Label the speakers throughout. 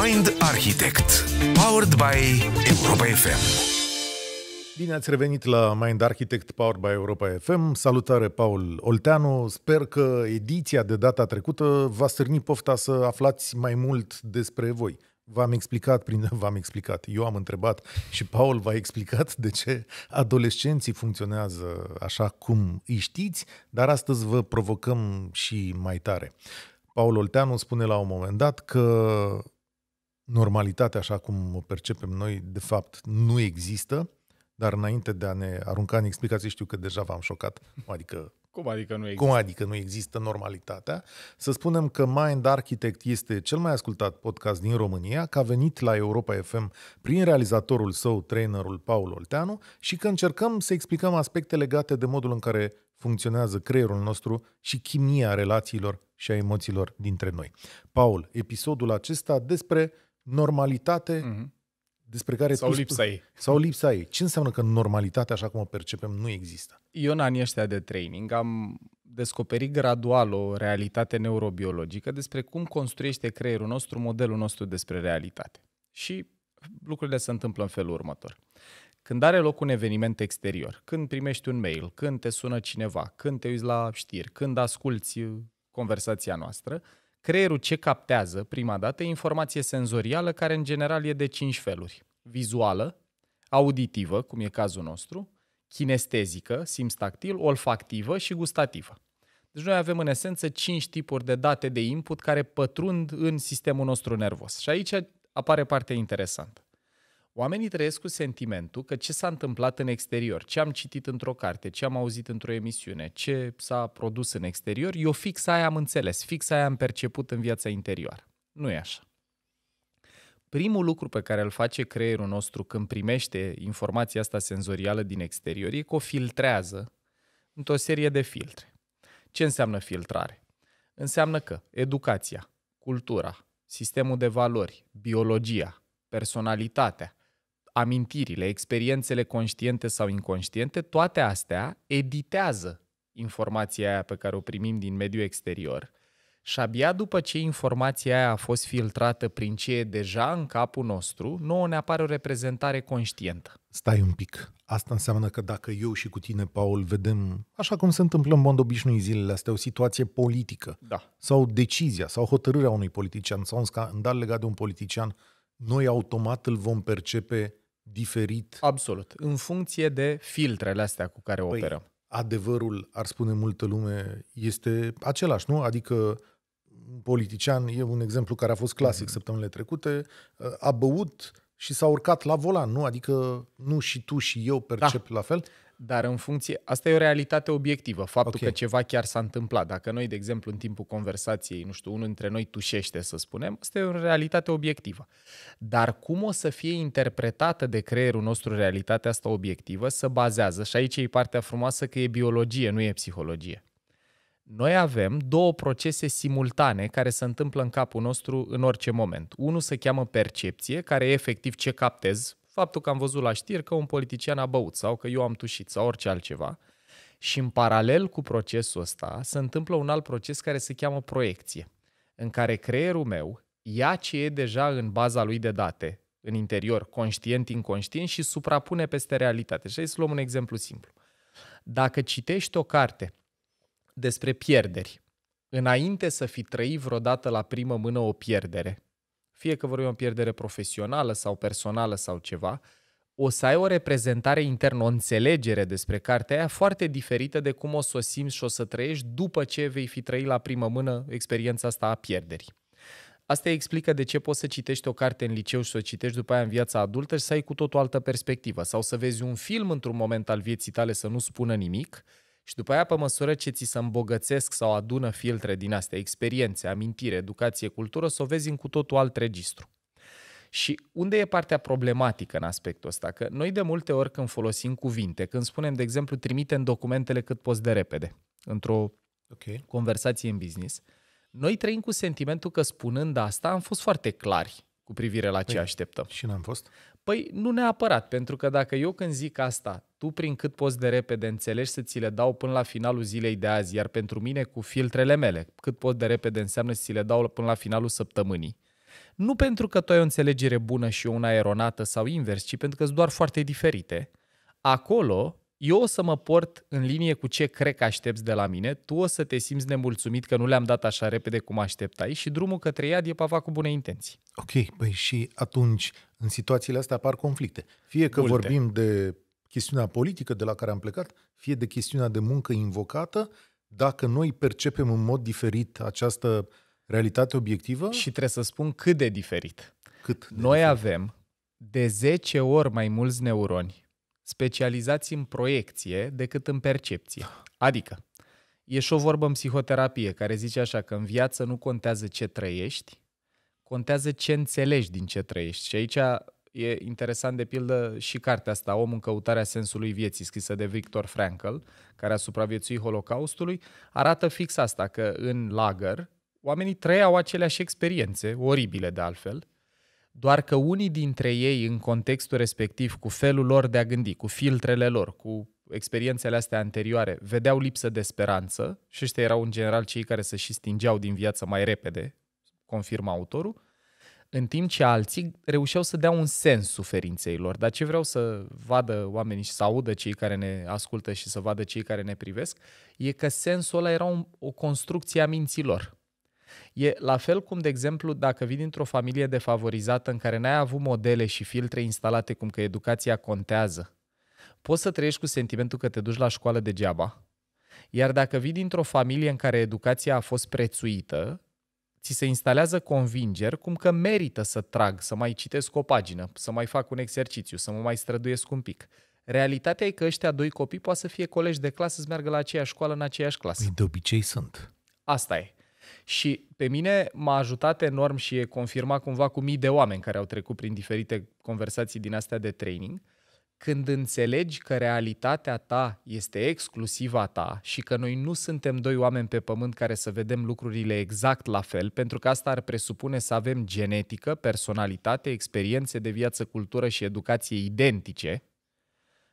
Speaker 1: Mind Architect. Powered by Europa FM. Bine ați revenit la Mind Architect powered by Europa FM. Salutare, Paul Olteanu. Sper că ediția de data trecută va stârni pofta să aflați mai mult despre voi. V-am explicat, prin, v-am explicat, eu am întrebat și Paul v-a explicat de ce adolescenții funcționează așa cum îi știți, dar astăzi vă provocăm și mai tare. Paul Olteanu spune la un moment dat că normalitatea așa cum o percepem noi, de fapt, nu există, dar înainte de a ne arunca în explicații, știu că deja v-am șocat, adică cum adică nu există? Cum adică nu există normalitatea? Să spunem că Mind Architect este cel mai ascultat podcast din România, că a venit la Europa FM prin realizatorul său, trainerul Paul Olteanu, și că încercăm să explicăm aspecte legate de modul în care funcționează creierul nostru și chimia relațiilor și a emoțiilor dintre noi. Paul, episodul acesta despre normalitate mm-hmm despre care sau tu lipsa ei. Sau lipsa ei. Ce înseamnă că normalitatea, așa cum o percepem, nu există?
Speaker 2: Eu în anii ăștia de training am descoperit gradual o realitate neurobiologică despre cum construiește creierul nostru modelul nostru despre realitate. Și lucrurile se întâmplă în felul următor. Când are loc un eveniment exterior, când primești un mail, când te sună cineva, când te uiți la știri, când asculți conversația noastră, Creierul ce captează, prima dată, e informație senzorială care în general e de cinci feluri. Vizuală, auditivă, cum e cazul nostru, kinestezică, simț tactil, olfactivă și gustativă. Deci noi avem în esență cinci tipuri de date de input care pătrund în sistemul nostru nervos. Și aici apare partea interesantă. Oamenii trăiesc cu sentimentul că ce s-a întâmplat în exterior, ce am citit într-o carte, ce am auzit într-o emisiune, ce s-a produs în exterior, eu fix aia am înțeles, fix aia am perceput în viața interioară. Nu e așa. Primul lucru pe care îl face creierul nostru când primește informația asta senzorială din exterior e că o filtrează într-o serie de filtre. Ce înseamnă filtrare? Înseamnă că educația, cultura, sistemul de valori, biologia, personalitatea, amintirile, experiențele conștiente sau inconștiente, toate astea editează informația aia pe care o primim din mediul exterior și abia după ce informația aia a fost filtrată prin ce e deja în capul nostru, nouă ne apare o reprezentare conștientă.
Speaker 1: Stai un pic. Asta înseamnă că dacă eu și cu tine, Paul, vedem, așa cum se întâmplă în mod obișnuit zilele astea, o situație politică da. sau decizia sau hotărârea unui politician sau un scandal legat de un politician, noi automat îl vom percepe diferit?
Speaker 2: Absolut. În funcție de filtrele astea cu care păi, operăm.
Speaker 1: Adevărul, ar spune multă lume, este același, nu? Adică politician, e un exemplu care a fost clasic mm-hmm. săptămânile trecute, ă, a băut și s-a urcat la volan, nu? Adică nu și tu și eu percep
Speaker 2: da. la fel dar în funcție... Asta e o realitate obiectivă, faptul okay. că ceva chiar s-a întâmplat. Dacă noi, de exemplu, în timpul conversației, nu știu, unul dintre noi tușește, să spunem, asta e o realitate obiectivă. Dar cum o să fie interpretată de creierul nostru realitatea asta obiectivă să bazează, și aici e partea frumoasă că e biologie, nu e psihologie. Noi avem două procese simultane care se întâmplă în capul nostru în orice moment. Unul se cheamă percepție, care e efectiv ce captez, faptul că am văzut la știri că un politician a băut sau că eu am tușit sau orice altceva. Și în paralel cu procesul ăsta se întâmplă un alt proces care se cheamă proiecție, în care creierul meu ia ce e deja în baza lui de date, în interior, conștient, inconștient și suprapune peste realitate. Și hai să luăm un exemplu simplu. Dacă citești o carte despre pierderi, înainte să fi trăit vreodată la primă mână o pierdere, fie că vorbim o pierdere profesională sau personală sau ceva, o să ai o reprezentare internă, o înțelegere despre cartea aia foarte diferită de cum o să o simți și o să trăiești după ce vei fi trăit la primă mână experiența asta a pierderii. Asta explică de ce poți să citești o carte în liceu și să o citești după aia în viața adultă și să ai cu tot o altă perspectivă. Sau să vezi un film într-un moment al vieții tale să nu spună nimic, și după aia, pe măsură ce ți se îmbogățesc sau adună filtre din astea, experiențe, amintire, educație, cultură, să o vezi în cu totul alt registru. Și unde e partea problematică în aspectul ăsta? Că noi de multe ori când folosim cuvinte, când spunem, de exemplu, trimite în documentele cât poți de repede, într-o okay. conversație în business, noi trăim cu sentimentul că spunând asta am fost foarte clari cu privire la ce păi, așteptăm. Și n-am fost? Păi nu neapărat, pentru că dacă eu când zic asta, tu prin cât poți de repede înțelegi să ți le dau până la finalul zilei de azi, iar pentru mine cu filtrele mele, cât pot de repede înseamnă să ți le dau până la finalul săptămânii. Nu pentru că tu ai o înțelegere bună și una eronată sau invers, ci pentru că sunt doar foarte diferite. Acolo eu o să mă port în linie cu ce cred că aștepți de la mine, tu o să te simți nemulțumit că nu le-am dat așa repede cum așteptai și drumul către iad e pava cu bune intenții.
Speaker 1: Ok, păi și atunci în situațiile astea apar conflicte. Fie că Multe. vorbim de chestiunea politică de la care am plecat, fie de chestiunea de muncă invocată,
Speaker 2: dacă noi percepem în mod diferit această realitate obiectivă... Și trebuie să spun cât de diferit. Cât de noi diferit. avem de 10 ori mai mulți neuroni specializați în proiecție decât în percepție. Adică, e și o vorbă în psihoterapie care zice așa că în viață nu contează ce trăiești, contează ce înțelegi din ce trăiești. Și aici e interesant de pildă și cartea asta, Om în căutarea sensului vieții, scrisă de Victor Frankl, care a supraviețuit Holocaustului, arată fix asta, că în lagăr oamenii trăiau aceleași experiențe, oribile de altfel, doar că unii dintre ei, în contextul respectiv, cu felul lor de a gândi, cu filtrele lor, cu experiențele astea anterioare, vedeau lipsă de speranță și ăștia erau în general cei care se și stingeau din viață mai repede, confirmă autorul, în timp ce alții reușeau să dea un sens suferinței lor. Dar ce vreau să vadă oamenii și să audă cei care ne ascultă și să vadă cei care ne privesc, e că sensul ăla era un, o construcție a minților. E la fel cum, de exemplu, dacă vii dintr-o familie defavorizată în care n-ai avut modele și filtre instalate cum că educația contează, poți să trăiești cu sentimentul că te duci la școală degeaba. Iar dacă vii dintr-o familie în care educația a fost prețuită, ți se instalează convingeri cum că merită să trag, să mai citesc o pagină, să mai fac un exercițiu, să mă mai străduiesc un pic. Realitatea e că ăștia doi copii poate să fie colegi de clasă, să meargă la aceeași școală, în aceeași clasă. Păi
Speaker 1: de obicei sunt.
Speaker 2: Asta e. Și pe mine m-a ajutat enorm și e confirmat cumva cu mii de oameni care au trecut prin diferite conversații din astea de training, când înțelegi că realitatea ta este exclusiva ta și că noi nu suntem doi oameni pe pământ care să vedem lucrurile exact la fel, pentru că asta ar presupune să avem genetică, personalitate, experiențe de viață, cultură și educație identice,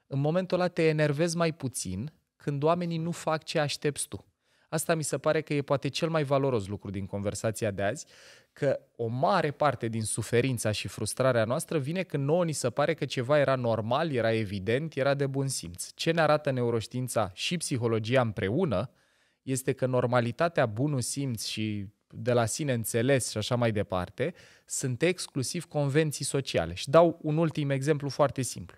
Speaker 2: în momentul ăla te enervezi mai puțin când oamenii nu fac ce aștepți tu. Asta mi se pare că e poate cel mai valoros lucru din conversația de azi, că o mare parte din suferința și frustrarea noastră vine când nouă ni se pare că ceva era normal, era evident, era de bun simț. Ce ne arată neuroștiința și psihologia împreună este că normalitatea, bunul simț și de la sine înțeles și așa mai departe, sunt exclusiv convenții sociale. Și dau un ultim exemplu foarte simplu.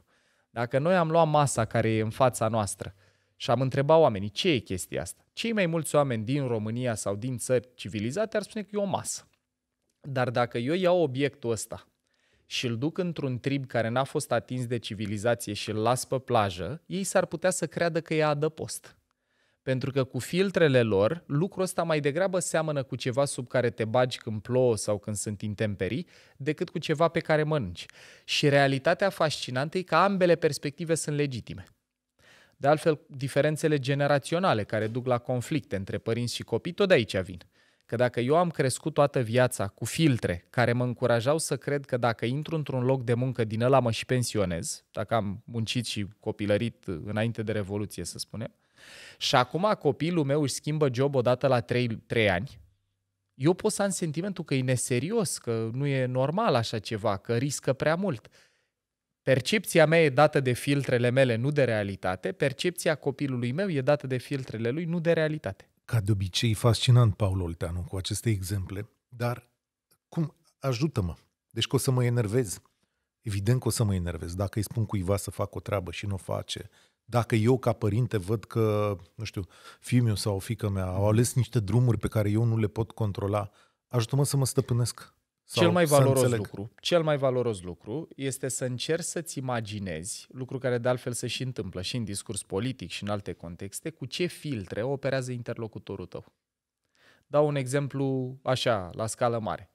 Speaker 2: Dacă noi am luat masa care e în fața noastră și am întrebat oamenii, ce e chestia asta? Cei mai mulți oameni din România sau din țări civilizate ar spune că e o masă. Dar dacă eu iau obiectul ăsta și îl duc într-un trib care n-a fost atins de civilizație și îl las pe plajă, ei s-ar putea să creadă că e adăpost. Pentru că cu filtrele lor, lucrul ăsta mai degrabă seamănă cu ceva sub care te bagi când plouă sau când sunt intemperii, decât cu ceva pe care mănânci. Și realitatea fascinantă e că ambele perspective sunt legitime. De altfel, diferențele generaționale care duc la conflicte între părinți și copii, tot de aici vin. Că dacă eu am crescut toată viața cu filtre care mă încurajau să cred că dacă intru într-un loc de muncă din ăla mă și pensionez, dacă am muncit și copilărit înainte de Revoluție, să spunem, și acum copilul meu își schimbă job odată la 3, 3 ani, eu pot să am sentimentul că e neserios, că nu e normal așa ceva, că riscă prea mult. Percepția mea e dată de filtrele mele, nu de realitate. Percepția copilului meu e dată de filtrele lui, nu de realitate.
Speaker 1: Ca de obicei, fascinant, Paul Olteanu, cu aceste exemple.
Speaker 2: Dar cum?
Speaker 1: Ajută-mă. Deci că o să mă enervez. Evident că o să mă enervez. Dacă îi spun cuiva să fac o treabă și nu o face, dacă eu ca părinte văd că, nu știu, fiul meu sau fica mea au ales niște drumuri pe care eu nu le pot controla, ajută-mă să mă stăpânesc. Sau cel mai valoros lucru,
Speaker 2: cel mai valoros lucru este să încerci să-ți imaginezi, lucru care de altfel se și întâmplă și în discurs politic și în alte contexte, cu ce filtre operează interlocutorul tău. Dau un exemplu așa, la scală mare.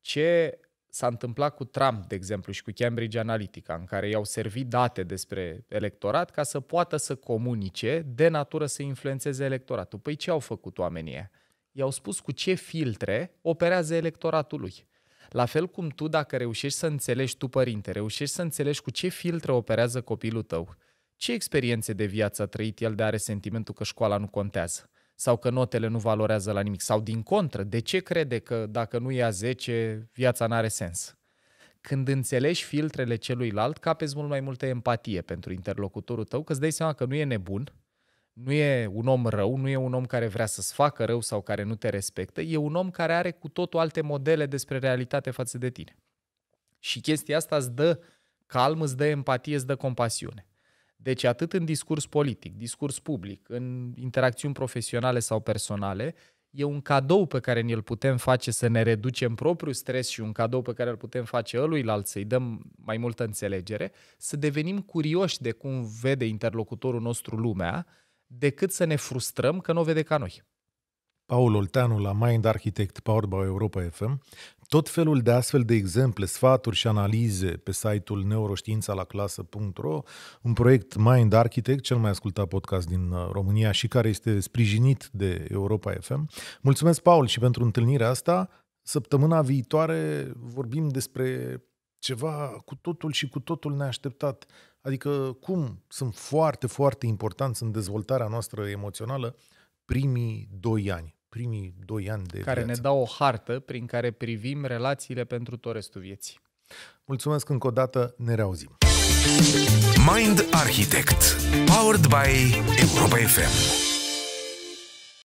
Speaker 2: Ce s-a întâmplat cu Trump, de exemplu, și cu Cambridge Analytica, în care i-au servit date despre electorat ca să poată să comunice, de natură să influențeze electoratul. Păi ce au făcut oamenii? I-au spus cu ce filtre operează electoratul lui. La fel cum tu, dacă reușești să înțelegi, tu părinte, reușești să înțelegi cu ce filtre operează copilul tău, ce experiențe de viață a trăit el de are sentimentul că școala nu contează sau că notele nu valorează la nimic sau din contră, de ce crede că dacă nu ia 10, viața nu are sens? Când înțelegi filtrele celuilalt, capezi mult mai multă empatie pentru interlocutorul tău, că îți dai seama că nu e nebun, nu e un om rău, nu e un om care vrea să-ți facă rău sau care nu te respectă, e un om care are cu totul alte modele despre realitate față de tine. Și chestia asta îți dă calm, îți dă empatie, îți dă compasiune. Deci atât în discurs politic, discurs public, în interacțiuni profesionale sau personale, e un cadou pe care ne-l putem face să ne reducem propriul stres și un cadou pe care îl putem face ăluilalt, să-i dăm mai multă înțelegere, să devenim curioși de cum vede interlocutorul nostru lumea, decât să ne frustrăm că nu o vede ca noi.
Speaker 1: Paul Olteanu la Mind Architect Powered by Europa FM. Tot felul de astfel de exemple, sfaturi și analize pe site-ul neuroștiințalaclasă.ro, un proiect Mind Architect, cel mai ascultat podcast din uh, România și care este sprijinit de Europa FM. Mulțumesc, Paul, și pentru întâlnirea asta. Săptămâna viitoare vorbim despre ceva cu totul și cu totul neașteptat. Adică cum sunt foarte, foarte importanți în dezvoltarea noastră emoțională primii doi ani, primii doi ani de Care viață.
Speaker 2: ne dau o hartă prin care privim relațiile pentru tot restul vieții.
Speaker 1: Mulțumesc încă o dată, ne reauzim! Mind Architect, powered by Europa FM.